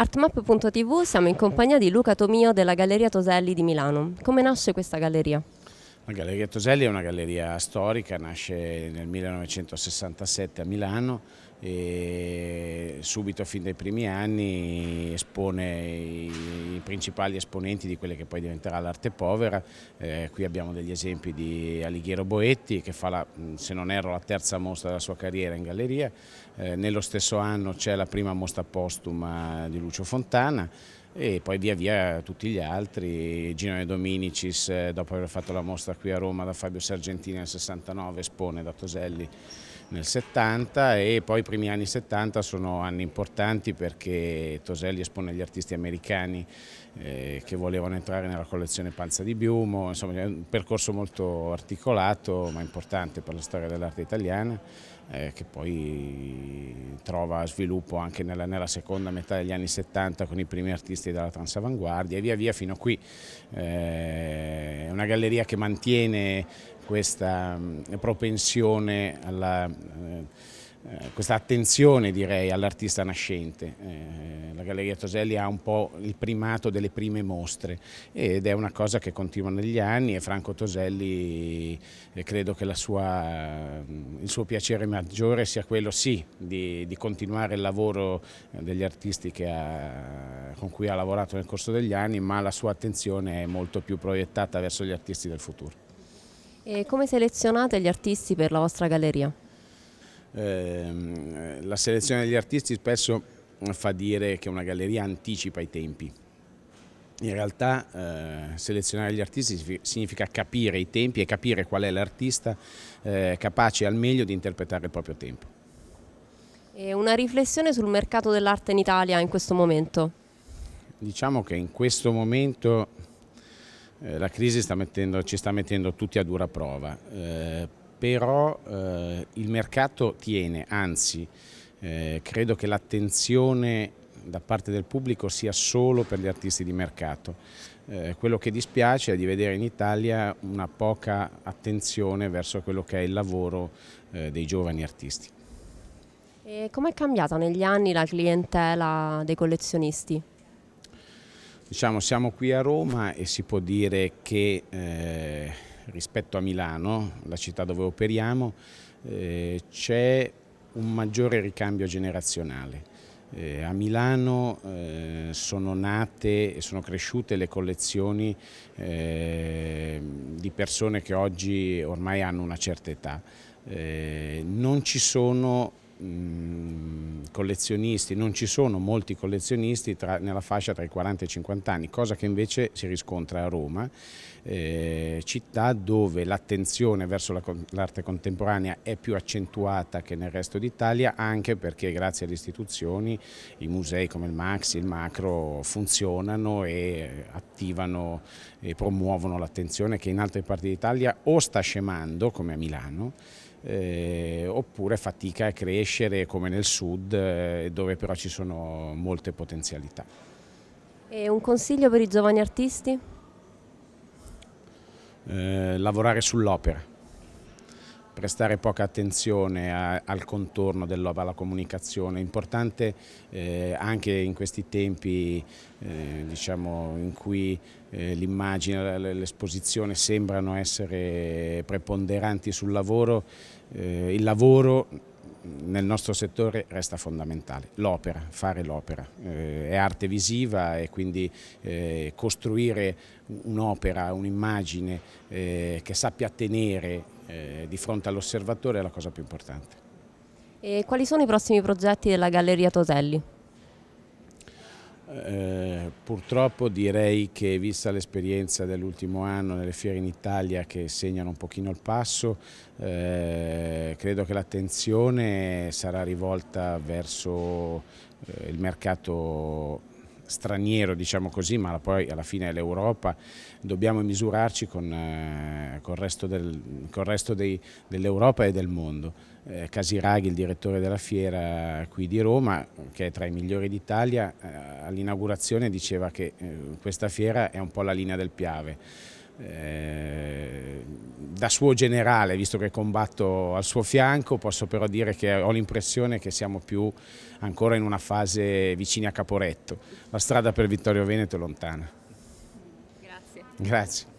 Artmap.tv siamo in compagnia di Luca Tomio della Galleria Toselli di Milano. Come nasce questa galleria? La Galleria Toselli è una galleria storica, nasce nel 1967 a Milano e subito fin dai primi anni espone i principali esponenti di quella che poi diventerà l'arte povera. Eh, qui abbiamo degli esempi di Alighiero Boetti che fa, la, se non erro, la terza mostra della sua carriera in galleria. Eh, nello stesso anno c'è la prima mostra postuma di Lucio Fontana e poi via via tutti gli altri, Ginone Dominicis eh, dopo aver fatto la mostra qui a Roma da Fabio Sargentini nel 69, espone da Toselli nel 70 e poi i primi anni 70 sono anni importanti perché Toselli espone gli artisti americani eh, che volevano entrare nella collezione Panza di Biumo, insomma è un percorso molto articolato ma importante per la storia dell'arte italiana eh, che poi trova sviluppo anche nella, nella, seconda metà degli anni 70 con i primi artisti della transavanguardia e via via fino a qui. Eh, è una galleria che mantiene questa mh, mm, propensione alla... Eh, eh, questa attenzione direi all'artista nascente. Eh, la Galleria Toselli ha un po' il primato delle prime mostre ed è una cosa che continua negli anni e Franco Toselli eh, credo che sua, mm, il suo piacere maggiore sia quello sì di, di continuare il lavoro eh, degli artisti ha, con cui ha lavorato nel corso degli anni ma la sua attenzione è molto più proiettata verso gli artisti del futuro. E come selezionate gli artisti per la vostra galleria? Ehm, la selezione degli artisti spesso fa dire che una galleria anticipa i tempi. In realtà eh, selezionare gli artisti significa capire i tempi e capire qual è l'artista eh, capace al meglio di interpretare il proprio tempo. E una riflessione sul mercato dell'arte in Italia in questo momento? Diciamo che in questo momento eh, la crisi sta mettendo, ci sta mettendo tutti a dura prova eh, però eh, il mercato tiene, anzi eh, credo che l'attenzione da parte del pubblico sia solo per gli artisti di mercato. Eh, quello che dispiace è di vedere in Italia una poca attenzione verso quello che è il lavoro eh, dei giovani artisti. Come è cambiata negli anni la clientela dei collezionisti? Diciamo, siamo qui a Roma e si può dire che eh, rispetto a Milano, la città dove operiamo, eh, c'è un maggiore ricambio generazionale. Eh, a Milano eh, sono nate e sono cresciute le collezioni eh, di persone che oggi ormai hanno una certa età. Eh, non ci sono collezionisti, non ci sono molti collezionisti tra, nella fascia tra i 40 e i 50 anni, cosa che invece si riscontra a Roma, eh, città dove l'attenzione verso l'arte la, contemporanea è più accentuata che nel resto d'Italia, anche perché grazie alle istituzioni i musei come il Maxi, il Macro funzionano e attivano e promuovono l'attenzione che in altre parti d'Italia o sta scemando, come a Milano, eh, oppure fatica a crescere come nel sud eh, dove però ci sono molte potenzialità. E un consiglio per i giovani artisti? Eh, lavorare sull'opera prestare poca attenzione a, al contorno alla comunicazione. È importante eh, anche in questi tempi eh, diciamo, in cui eh, l'immagine, l'esposizione sembrano essere preponderanti sul lavoro, eh, il lavoro nel nostro settore resta fondamentale, l'opera, fare l'opera, eh, è arte visiva e quindi eh, costruire un'opera, un'immagine eh, che sappia tenere eh, di fronte all'osservatore è la cosa più importante. E quali sono i prossimi progetti della Galleria Toselli? Eh, purtroppo direi che vista l'esperienza dell'ultimo anno nelle fiere in Italia che segnano un pochino il passo, eh, credo che l'attenzione sarà rivolta verso eh, il mercato straniero, diciamo così, ma poi alla fine è l'Europa, dobbiamo misurarci con, eh, con il resto, del, dell'Europa e del mondo. Eh, Casiraghi, il direttore della fiera qui di Roma, che è tra i migliori d'Italia, eh, all'inaugurazione diceva che eh, questa fiera è un po' la linea del Piave eh, da suo generale, visto che combatto al suo fianco, posso però dire che ho l'impressione che siamo più ancora in una fase vicini a Caporetto. La strada per Vittorio Veneto è lontana. Grazie. Grazie.